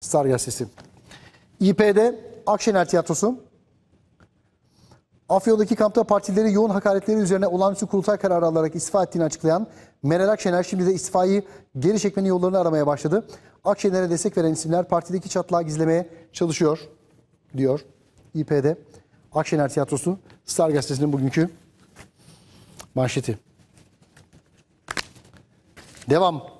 Star Gazetesi. İP'de Akşener Tiyatrosu. Afyon'daki kampta partileri yoğun hakaretleri üzerine olağanüstü kurultay kararı alarak istifa ettiğini açıklayan Meral Akşener şimdi de istifayı geri çekmenin yollarını aramaya başladı. Akşener'e destek veren isimler partideki çatlağı gizlemeye çalışıyor diyor İP'de. Akşener Tiyatrosu Star Gazetesi'nin bugünkü manşeti. Devam.